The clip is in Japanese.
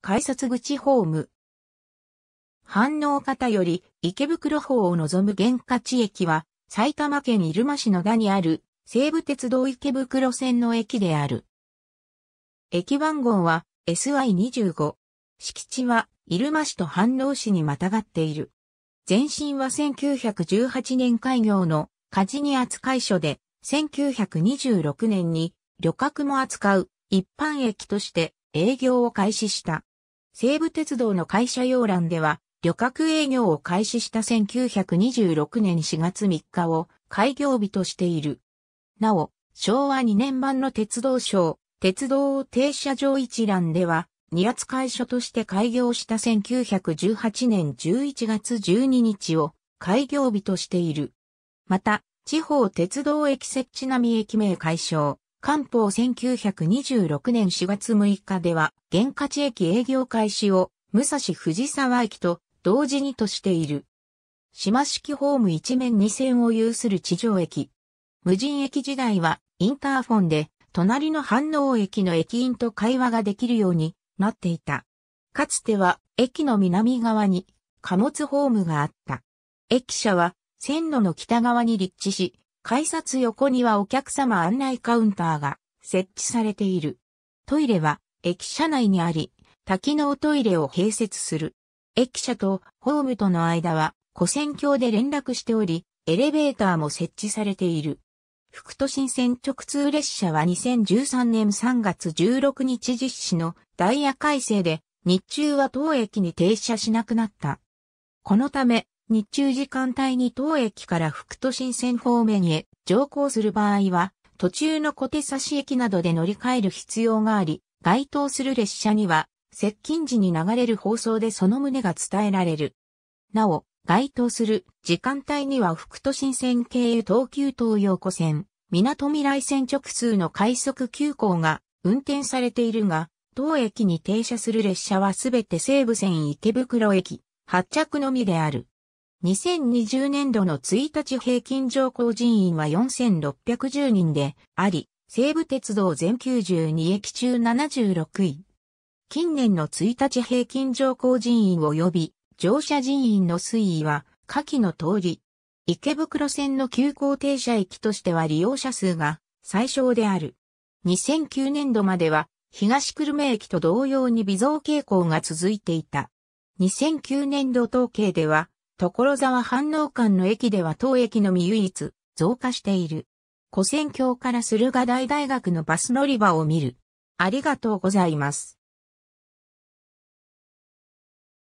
改札口ホーム。反応方より池袋方を望む原価地駅は埼玉県入間市の田にある西武鉄道池袋線の駅である。駅番号は s y 2 5敷地は入間市と飯能市にまたがっている。前身は1918年開業のカジニ扱い所で、1926年に旅客も扱う一般駅として営業を開始した。西武鉄道の会社要欄では、旅客営業を開始した1926年4月3日を開業日としている。なお、昭和2年版の鉄道省、鉄道停車場一覧では、二月会所として開業した1918年11月12日を開業日としている。また、地方鉄道駅設置並み駅名解消、官報1926年4月6日では、原価値駅営業開始を、武蔵藤沢駅と同時にとしている。島式ホーム一面二線を有する地上駅。無人駅時代は、インターフォンで、隣の反応駅の駅員と会話ができるようになっていた。かつては、駅の南側に、貨物ホームがあった。駅舎は、線路の北側に立地し、改札横にはお客様案内カウンターが設置されている。トイレは駅舎内にあり、多機能トイレを併設する。駅舎とホームとの間は、古戦橋で連絡しており、エレベーターも設置されている。副都心線直通列車は2013年3月16日実施のダイヤ改正で、日中は当駅に停車しなくなった。このため、日中時間帯に当駅から副都心線方面へ乗降する場合は、途中の小手差し駅などで乗り換える必要があり、該当する列車には、接近時に流れる放送でその旨が伝えられる。なお、該当する時間帯には副都心線経由東急東洋湖線、港未来線直通の快速急行が運転されているが、当駅に停車する列車はすべて西武線池袋駅、発着のみである。2020年度の1日平均乗降人員は4610人であり、西武鉄道全92駅中76位。近年の1日平均乗降人員及び乗車人員の推移は下記の通り、池袋線の急行停車駅としては利用者数が最小である。2009年度までは東久留米駅と同様に微増傾向が続いていた。2009年度統計では所沢反応間の駅では当駅のみ唯一、増加している。古戦橋から駿河台大学のバス乗り場を見る。ありがとうございます。